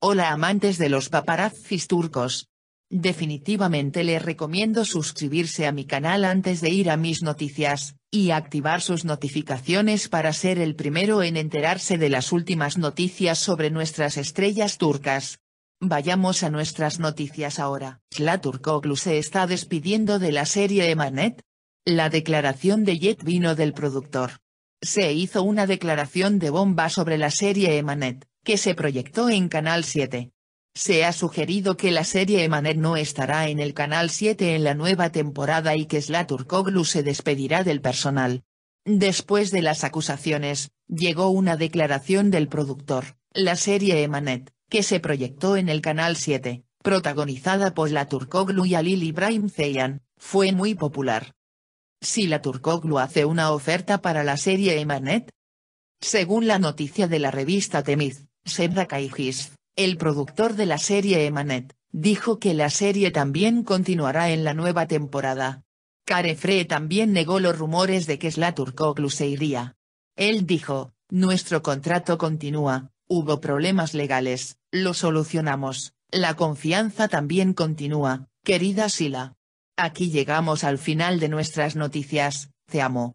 Hola amantes de los paparazzis turcos. Definitivamente les recomiendo suscribirse a mi canal antes de ir a mis noticias, y activar sus notificaciones para ser el primero en enterarse de las últimas noticias sobre nuestras estrellas turcas. Vayamos a nuestras noticias ahora. La Turkoglu se está despidiendo de la serie Emanet. La declaración de Jet vino del productor. Se hizo una declaración de bomba sobre la serie Emanet que se proyectó en Canal 7. Se ha sugerido que la serie Emanet no estará en el Canal 7 en la nueva temporada y que Slaturkoglu se despedirá del personal. Después de las acusaciones, llegó una declaración del productor, la serie Emanet, que se proyectó en el Canal 7, protagonizada por la Turkoglu y Alil Ibrahim Zeyan, fue muy popular. Si la Turkoglu hace una oferta para la serie Emanet, según la noticia de la revista Temiz, Sebda kaijis el productor de la serie Emanet, dijo que la serie también continuará en la nueva temporada. Carefre también negó los rumores de que Slaturkoglu se iría. Él dijo, nuestro contrato continúa, hubo problemas legales, lo solucionamos, la confianza también continúa, querida Sila. Aquí llegamos al final de nuestras noticias, te amo.